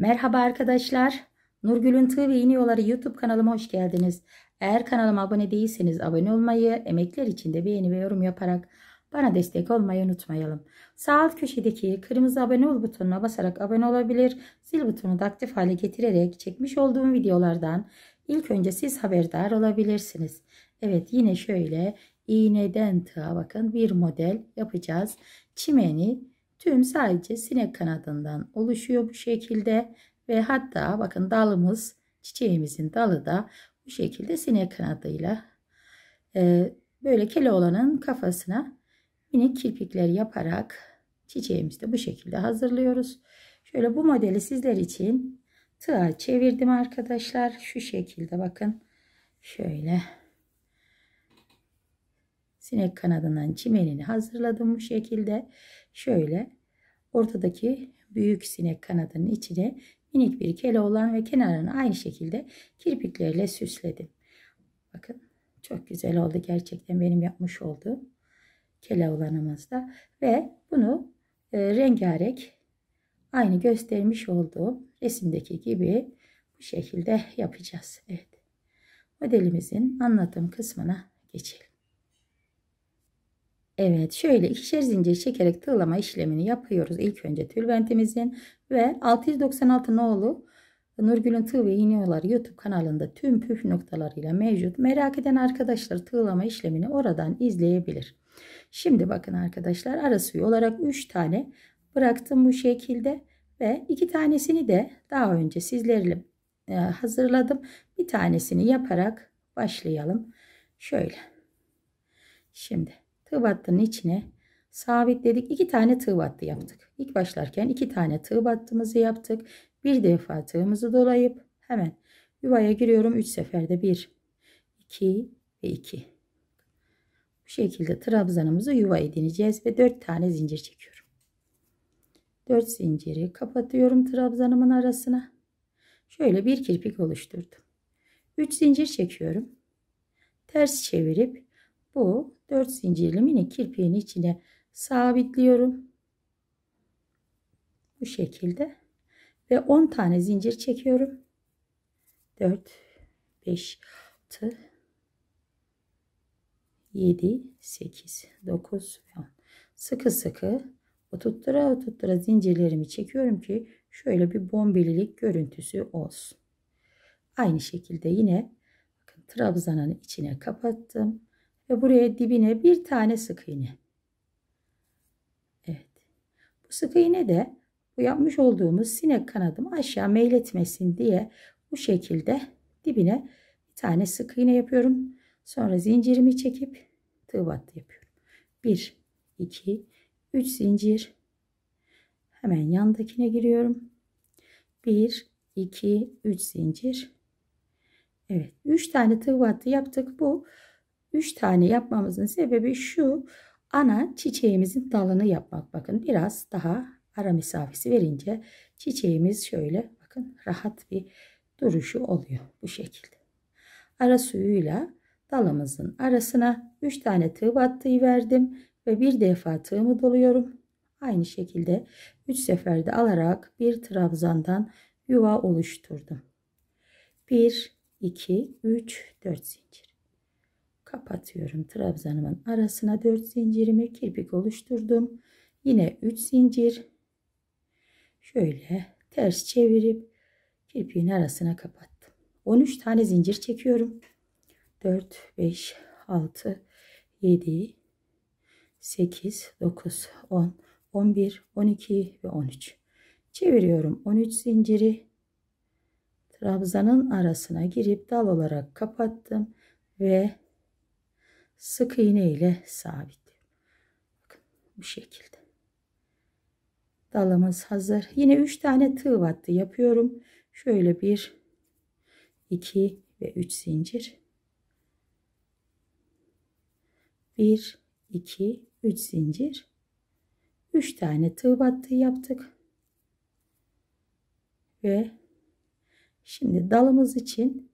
Merhaba arkadaşlar. Nurgül'ün Tığ ve İniyoları YouTube kanalıma hoş geldiniz. Eğer kanalıma abone değilseniz abone olmayı, emekler için de beğeni ve yorum yaparak bana destek olmayı unutmayalım. Sağ alt köşedeki kırmızı abone ol butonuna basarak abone olabilir, zil butonunu da aktif hale getirerek çekmiş olduğum videolardan ilk önce siz haberdar olabilirsiniz. Evet yine şöyle iğneden tığa bakın bir model yapacağız. Çimeni Tüm sadece sinek kanadından oluşuyor bu şekilde ve hatta bakın dalımız çiçeğimizin dalı da bu şekilde sinek kanadıyla e, böyle Keloğlan'ın kafasına minik kirpikler yaparak çiçeğimizi de bu şekilde hazırlıyoruz. Şöyle bu modeli sizler için tığa çevirdim arkadaşlar. Şu şekilde bakın. Şöyle. Sinek kanadından çimenini hazırladım bu şekilde. Şöyle ortadaki büyük sinek kanadının içine minik bir kele olan ve kenarını aynı şekilde kirpiklerle süsledim. Bakın çok güzel oldu gerçekten benim yapmış olduğum kele olanımızda ve bunu e, rengarenk aynı göstermiş olduğum resimdeki gibi bu şekilde yapacağız. Evet. Modelimizin anlatım kısmına geçelim. Evet şöyle ikişer zincir çekerek tığlama işlemini yapıyoruz. İlk önce tülbentimizin ve 696 nolu Nurgül'ün tığ ve iğne yolları YouTube kanalında tüm püf noktalarıyla mevcut. Merak eden arkadaşlar tığlama işlemini oradan izleyebilir. Şimdi bakın arkadaşlar arası olarak 3 tane bıraktım bu şekilde ve 2 tanesini de daha önce sizlerle e, hazırladım. Bir tanesini yaparak başlayalım. Şöyle. Şimdi Tığ battının içine sabitledik. iki tane tığ battı yaptık. İlk başlarken iki tane tığ battımızı yaptık. Bir defa tığımızı dolayıp hemen yuvaya giriyorum. Üç seferde bir, iki ve iki. Bu şekilde trabzanımızı yuva edineceğiz ve dört tane zincir çekiyorum. Dört zinciri kapatıyorum trabzanımın arasına. Şöyle bir kirpik oluşturdum. üç zincir çekiyorum. Ters çevirip bu 4 zincirlim yine kirpiğin içine sabitliyorum. Bu şekilde ve 10 tane zincir çekiyorum. 4 5 6 7 8 9 10 sıkı sıkı oturttura oturttura zincirlerimi çekiyorum ki şöyle bir bombelilik görüntüsü olsun. Aynı şekilde yine bakın trabzanın içine kapattım. Ve buraya dibine bir tane sık iğne. Evet. Bu sık iğne de bu yapmış olduğumuz sinek kanadımı aşağı meyletmesin diye bu şekilde dibine bir tane sık iğne yapıyorum. Sonra zincirimi çekip tığ battı yapıyorum. 1, 2, 3 zincir. Hemen yandakine giriyorum. 1, 2, 3 zincir. Evet 3 tane tığ battı yaptık. Bu 3 tane yapmamızın sebebi şu ana çiçeğimizin dalını yapmak. Bakın biraz daha ara mesafesi verince çiçeğimiz şöyle bakın rahat bir duruşu oluyor bu şekilde. Ara suyuyla dalımızın arasına 3 tane tığ battığı verdim ve bir defa tığımı doluyorum. Aynı şekilde 3 seferde alarak bir trabzandan yuva oluşturdum. 1 2 3 4 zincir kapatıyorum. Trabzanımın arasına 4 zincirimi kirpik oluşturdum. Yine 3 zincir. Şöyle ters çevirip kirpiğin arasına kapattım. 13 tane zincir çekiyorum. 4, 5, 6, 7, 8, 9, 10, 11, 12 ve 13. Çeviriyorum 13 zinciri. Trabzanın arasına girip dal olarak kapattım ve sık iğne ile sabit. Bakın bu şekilde. Dalımız hazır. Yine 3 tane tığ battı yapıyorum. Şöyle 1, 2 ve 3 zincir. 1, 2, 3 zincir. 3 tane tığ battı yaptık. Ve şimdi dalımız için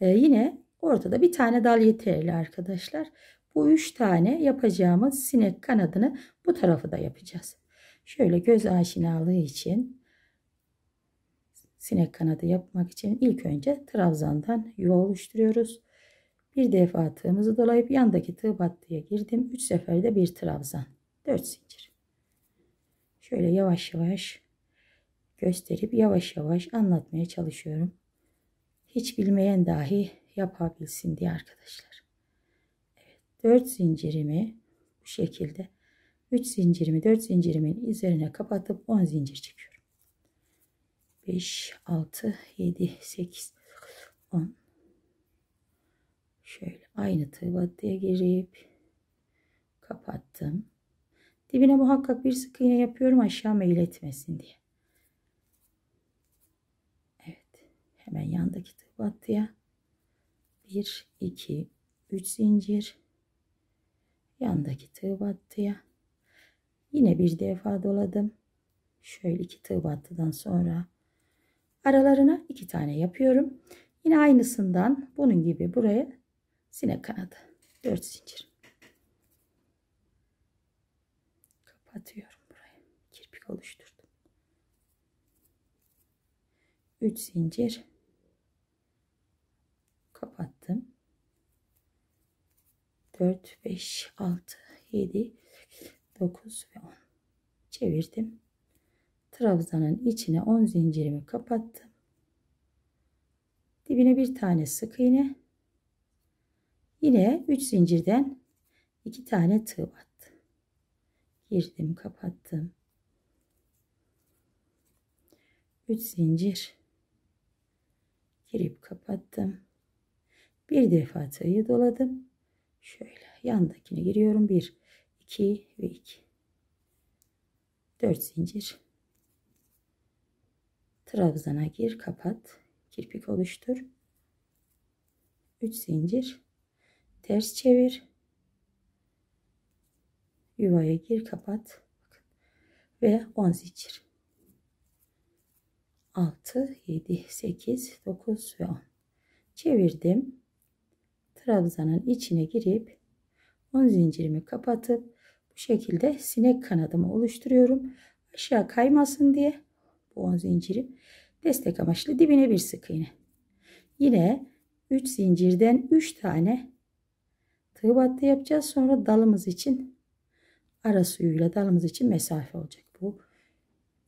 e, yine Ortada bir tane dal yeterli arkadaşlar. Bu üç tane yapacağımız sinek kanadını bu tarafı da yapacağız. Şöyle göz aşinalığı için sinek kanadı yapmak için ilk önce trabzandan yuva oluşturuyoruz. Bir defa tığımızı dolayıp yandaki tığ battıya girdim. Üç seferde bir trabzan. Dört zincir. Şöyle yavaş yavaş gösterip yavaş yavaş anlatmaya çalışıyorum. Hiç bilmeyen dahi yapabilsin diye arkadaşlar. Evet, 4 zincirimi bu şekilde 3 zincirimi 4 zincirimin üzerine kapatıp 10 zincir çekiyorum. 5 6 7 8 10 Şöyle aynı tığ battıya girip kapattım. Dibine muhakkak bir sık iğne yapıyorum aşağı meyletmesin diye. Evet. Hemen yandaki tığ battıya 1 2 3 zincir yandaki tığ battıya yine bir defa doladım şöyle iki tığ battıdan sonra aralarına iki tane yapıyorum yine aynısından bunun gibi buraya sinek kanadı 4 zincir kapatıyorum buraya kirpik oluşturdum 3 zincir kapattım. 4, 5, 6, 7, 9 ve 10. Çevirdim. Trabzanın içine 10 zincirimi kapattım. Dibine bir tane sık iğne. Yine 3 zincirden 2 tane tığ attım. Girdim, kapattım. 3 zincir girip kapattım. Bir defa tığ'ı doladım. Şöyle yandakine giriyorum. 1, 2 ve 2. 4 zincir. Trabzana gir, kapat. Kirpik oluştur. 3 zincir. Ters çevir. Yuvaya gir, kapat. Ve 10 zincir. 6, 7, 8, 9 ve 10. Çevirdim trabzanın içine girip 10 zincirimi kapatıp bu şekilde sinek kanadımı oluşturuyorum. Aşağı kaymasın diye bu 10 zinciri destek amaçlı dibine bir sık iğne. Yine 3 zincirden 3 tane tığ battı yapacağız. Sonra dalımız için ara suyuyla dalımız için mesafe olacak. Bu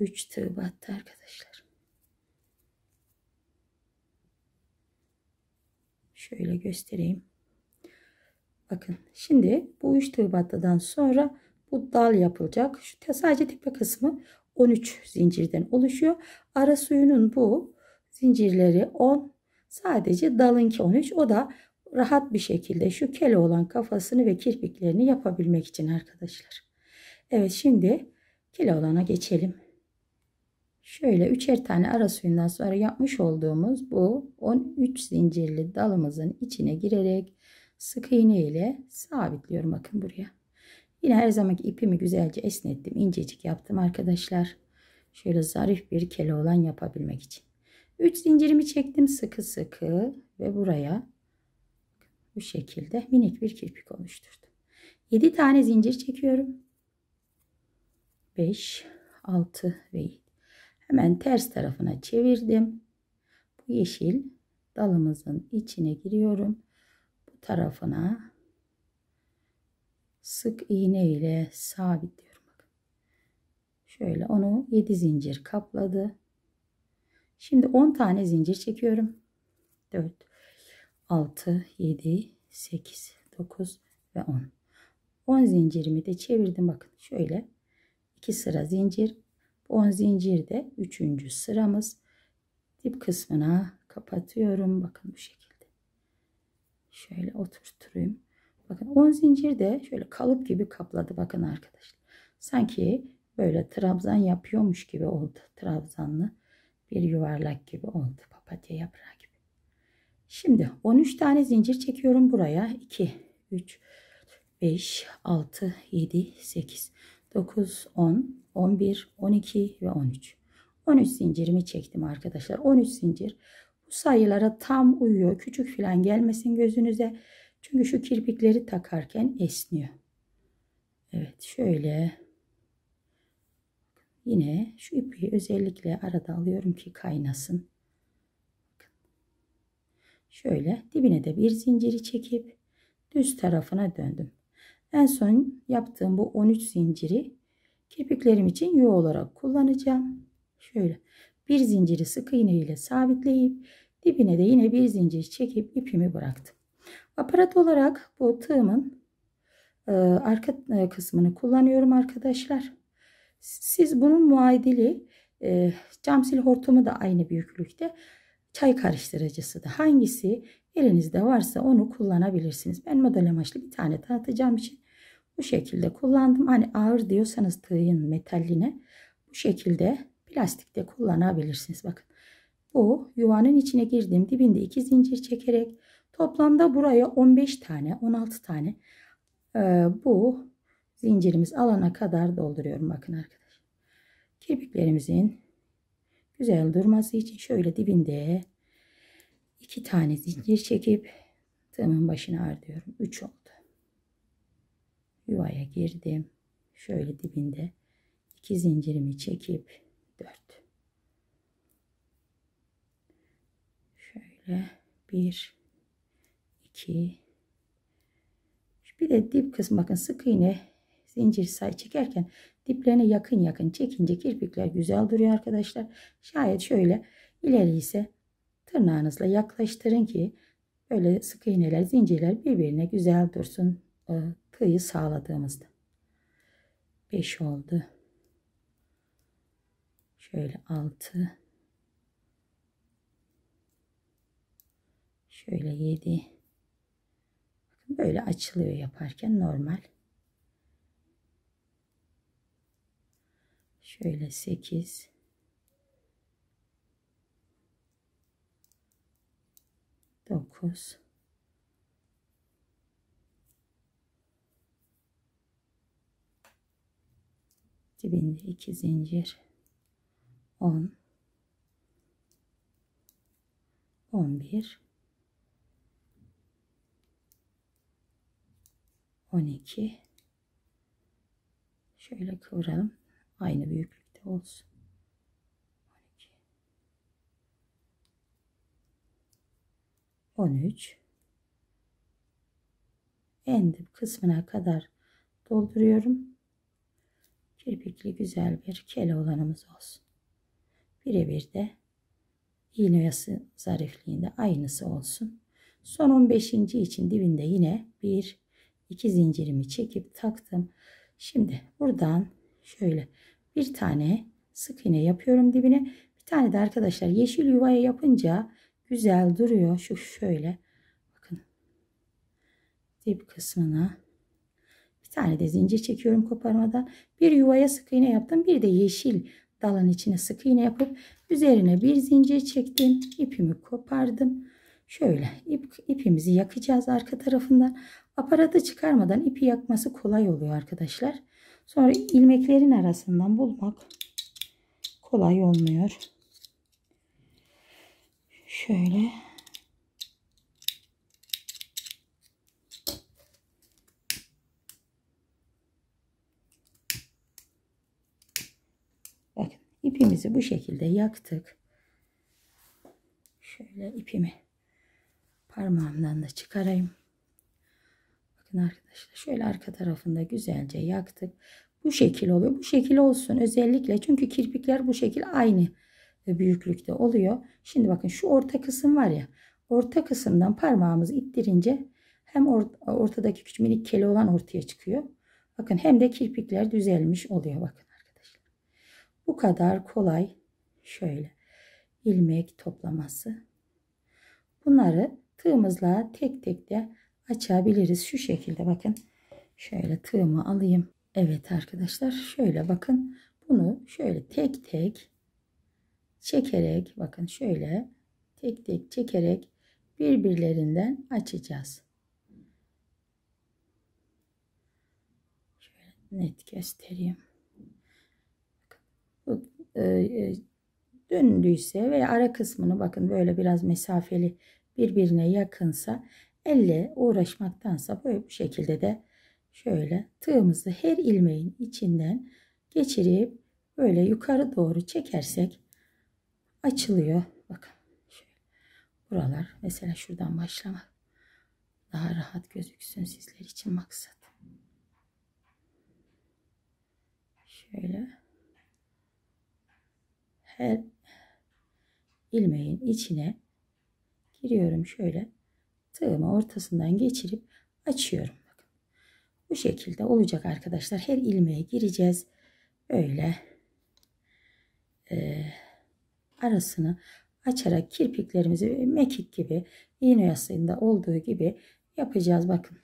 3 tığ battı arkadaşlar. Şöyle göstereyim. Bakın şimdi bu 3 tığ battıdan sonra bu dal yapılacak. Şu sadece tepe kısmı 13 zincirden oluşuyor. Ara suyunun bu zincirleri 10 sadece dalınki 13 o da rahat bir şekilde şu kele olan kafasını ve kirpiklerini yapabilmek için arkadaşlar. Evet şimdi kele olana geçelim. Şöyle üçer tane ara suyundan sonra yapmış olduğumuz bu 13 zincirli dalımızın içine girerek sık iğne ile sabitliyorum bakın buraya. Yine her zamanki ipimi güzelce esnettim. incecik yaptım arkadaşlar. Şöyle zarif bir kele olan yapabilmek için. 3 zincirimi çektim sıkı sıkı ve buraya bu şekilde minik bir kirpik oluşturdum. 7 tane zincir çekiyorum. 5, 6 ve Hemen ters tarafına çevirdim. Bu yeşil dalımızın içine giriyorum. Bu tarafına sık iğne ile sabitliyorum. Şöyle onu 7 zincir kapladı. Şimdi 10 tane zincir çekiyorum. 4, 6, 7, 8, 9 ve 10. 10 zincirimi de çevirdim. Bakın şöyle 2 sıra zincir 10 zincirde 3. sıramız. Dip kısmına kapatıyorum. Bakın bu şekilde. Şöyle oturtturayım. Bakın 10 zincirde şöyle kalıp gibi kapladı. Bakın arkadaşlar. Sanki böyle trabzan yapıyormuş gibi oldu. Trabzanlı bir yuvarlak gibi oldu. Papatya yaprağı gibi. Şimdi 13 tane zincir çekiyorum buraya. 2, 3, 5, 6, 7, 8, 9, 10, 11, 12 ve 13. 13 zincirimi çektim arkadaşlar. 13 zincir. Bu sayılara tam uyuyor. Küçük filan gelmesin gözünüze. Çünkü şu kirpikleri takarken esniyor. Evet şöyle. Yine şu ipi özellikle arada alıyorum ki kaynasın. Şöyle dibine de bir zinciri çekip düz tarafına döndüm. En son yaptığım bu 13 zinciri Kirpiklerim için yuva olarak kullanacağım. Şöyle bir zinciri sık iğne ile sabitleyip dibine de yine bir zincir çekip ipimi bıraktım. Aparat olarak bu tığımın e, arka e, kısmını kullanıyorum arkadaşlar. Siz bunun muadili e, camsil hortumu da aynı büyüklükte. Çay karıştırıcısı da hangisi elinizde varsa onu kullanabilirsiniz. Ben model amaçlı bir tane dağıtacağım için bu şekilde kullandım. Hani ağır diyorsanız tığın metaline bu şekilde plastikte kullanabilirsiniz. Bakın bu yuvanın içine girdiğim dibinde iki zincir çekerek toplamda buraya 15 tane 16 tane e, bu zincirimiz alana kadar dolduruyorum. Bakın arkadaşlar kirpiklerimizin güzel durması için şöyle dibinde iki tane zincir çekip tığımın başına ardıyorum. 3 oldu yuvaya girdim. Şöyle dibinde iki zincirimi çekip dört. Şöyle bir, iki. Bir de dip kısmı bakın sık iğne zincir say çekerken diplerine yakın yakın çekince kirpikler güzel duruyor arkadaşlar. Şayet şöyle ileri ise tırnağınızla yaklaştırın ki böyle sık iğneler zincirler birbirine güzel dursun kıyı sağladığımızda. 5 oldu. Şöyle 6. Şöyle 7. Böyle açılıyor yaparken normal. Şöyle 8. Dokuz. dibinde 2 zincir 10 11 12 şöyle kıvıralım aynı büyüklükte olsun 12 13 en dip kısmına kadar dolduruyorum kirpikli güzel bir Keloğlan'ımız olsun. Birebir de iğne oyası zarifliğinde aynısı olsun. Son 15. için dibinde yine bir iki zincirimi çekip taktım. Şimdi buradan şöyle bir tane sık iğne yapıyorum dibine. Bir tane de arkadaşlar yeşil yuvaya yapınca güzel duruyor. Şu şöyle bakın dip kısmına tane de zincir çekiyorum koparmadan. Bir yuvaya sık iğne yaptım. Bir de yeşil dalın içine sık iğne yapıp üzerine bir zincir çektim. İpimi kopardım. Şöyle ip, ipimizi yakacağız arka tarafından. Aparatı çıkarmadan ipi yakması kolay oluyor arkadaşlar. Sonra ilmeklerin arasından bulmak kolay olmuyor. Şöyle İpimizi bu şekilde yaktık. Şöyle ipimi parmağımdan da çıkarayım. Bakın arkadaşlar şöyle arka tarafında güzelce yaktık. Bu şekil oluyor. Bu şekil olsun özellikle çünkü kirpikler bu şekil aynı büyüklükte oluyor. Şimdi bakın şu orta kısım var ya. Orta kısımdan parmağımızı ittirince hem ortadaki küçük minik keli olan ortaya çıkıyor. Bakın hem de kirpikler düzelmiş oluyor bakın bu kadar kolay. Şöyle ilmek toplaması. Bunları tığımızla tek tek de açabiliriz. Şu şekilde bakın. Şöyle tığımı alayım. Evet arkadaşlar şöyle bakın. Bunu şöyle tek tek çekerek bakın şöyle tek tek çekerek birbirlerinden açacağız. Şöyle net göstereyim. E, e, döndüyse veya ara kısmını bakın böyle biraz mesafeli birbirine yakınsa elle uğraşmaktansa böyle bu şekilde de şöyle tığımızı her ilmeğin içinden geçirip böyle yukarı doğru çekersek açılıyor. Bakın şöyle buralar mesela şuradan başlamak daha rahat gözüksün sizler için maksat. Şöyle her ilmeğin içine giriyorum şöyle tığımı ortasından geçirip açıyorum. Bakın. Bu şekilde olacak arkadaşlar. Her ilmeğe gireceğiz. öyle e, arasını açarak kirpiklerimizi mekik gibi iğne yasında olduğu gibi yapacağız. Bakın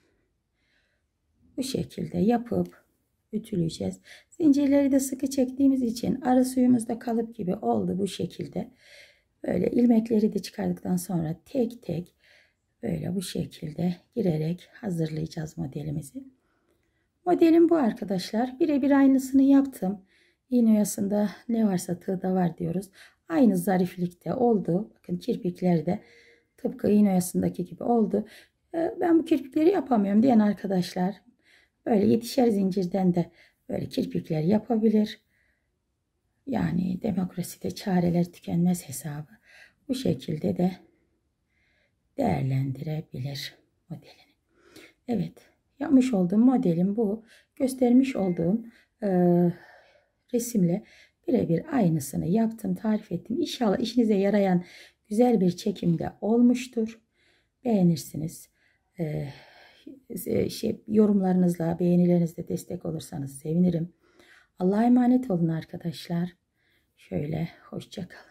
bu şekilde yapıp ütüleyeceğiz. Zincirleri de sıkı çektiğimiz için ara suyumuzda kalıp gibi oldu bu şekilde. Böyle ilmekleri de çıkardıktan sonra tek tek böyle bu şekilde girerek hazırlayacağız modelimizi. Modelim bu arkadaşlar. Birebir aynısını yaptım. İğne oyasında ne varsa tığda var diyoruz. Aynı zariflikte oldu. Bakın kirpikler de tıpkı iğne oyasındaki gibi oldu. Ee, ben bu kirpikleri yapamıyorum diyen arkadaşlar Böyle yetişer zincirden de böyle kirpikler yapabilir. Yani demokraside çareler tükenmez hesabı. Bu şekilde de değerlendirebilir modelini. Evet yapmış olduğum modelim bu. Göstermiş olduğum e, resimle birebir aynısını yaptım tarif ettim. İnşallah işinize yarayan güzel bir çekimde olmuştur. Beğenirsiniz. Ee, e, şey, yorumlarınızla, beğenilerinizle destek olursanız sevinirim. Allah'a emanet olun arkadaşlar. Şöyle hoşçakalın.